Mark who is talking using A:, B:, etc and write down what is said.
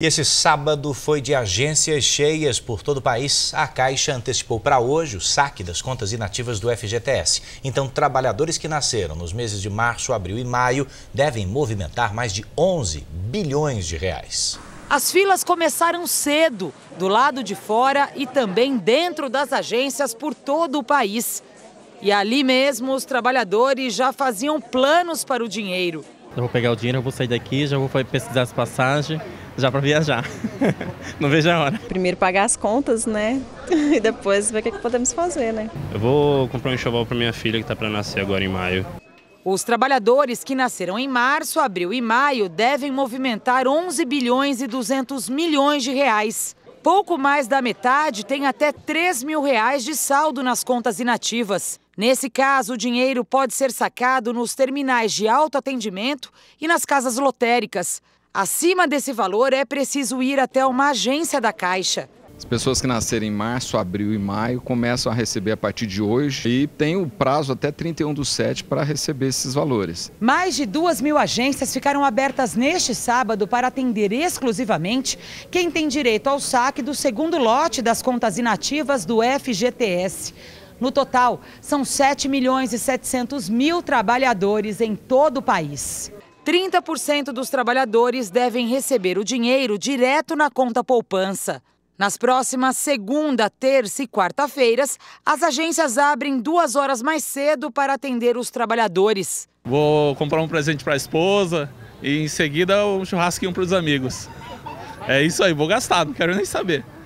A: E esse sábado foi de agências cheias por todo o país. A Caixa antecipou para hoje o saque das contas inativas do FGTS. Então, trabalhadores que nasceram nos meses de março, abril e maio devem movimentar mais de 11 bilhões de reais.
B: As filas começaram cedo, do lado de fora e também dentro das agências por todo o país. E ali mesmo os trabalhadores já faziam planos para o dinheiro.
A: Eu vou pegar o dinheiro, eu vou sair daqui, já vou pesquisar as passagens, já para viajar. Não vejo a hora.
B: Primeiro pagar as contas, né? E depois ver o que, que podemos fazer, né?
A: Eu vou comprar um enxoval para minha filha que está para nascer agora em maio.
B: Os trabalhadores que nasceram em março, abril e maio devem movimentar 11 bilhões e 200 milhões de reais. Pouco mais da metade tem até 3 mil reais de saldo nas contas inativas. Nesse caso, o dinheiro pode ser sacado nos terminais de autoatendimento e nas casas lotéricas. Acima desse valor, é preciso ir até uma agência da Caixa.
C: As pessoas que nascerem em março, abril e maio começam a receber a partir de hoje e tem o prazo até 31 do 7 para receber esses valores.
B: Mais de duas mil agências ficaram abertas neste sábado para atender exclusivamente quem tem direito ao saque do segundo lote das contas inativas do FGTS. No total, são 7 milhões e 700 mil trabalhadores em todo o país. 30% dos trabalhadores devem receber o dinheiro direto na conta poupança. Nas próximas segunda, terça e quarta-feiras, as agências abrem duas horas mais cedo para atender os trabalhadores. Vou
A: comprar um presente para a esposa e em seguida um churrasquinho para os amigos. É isso aí, vou gastar, não quero nem saber.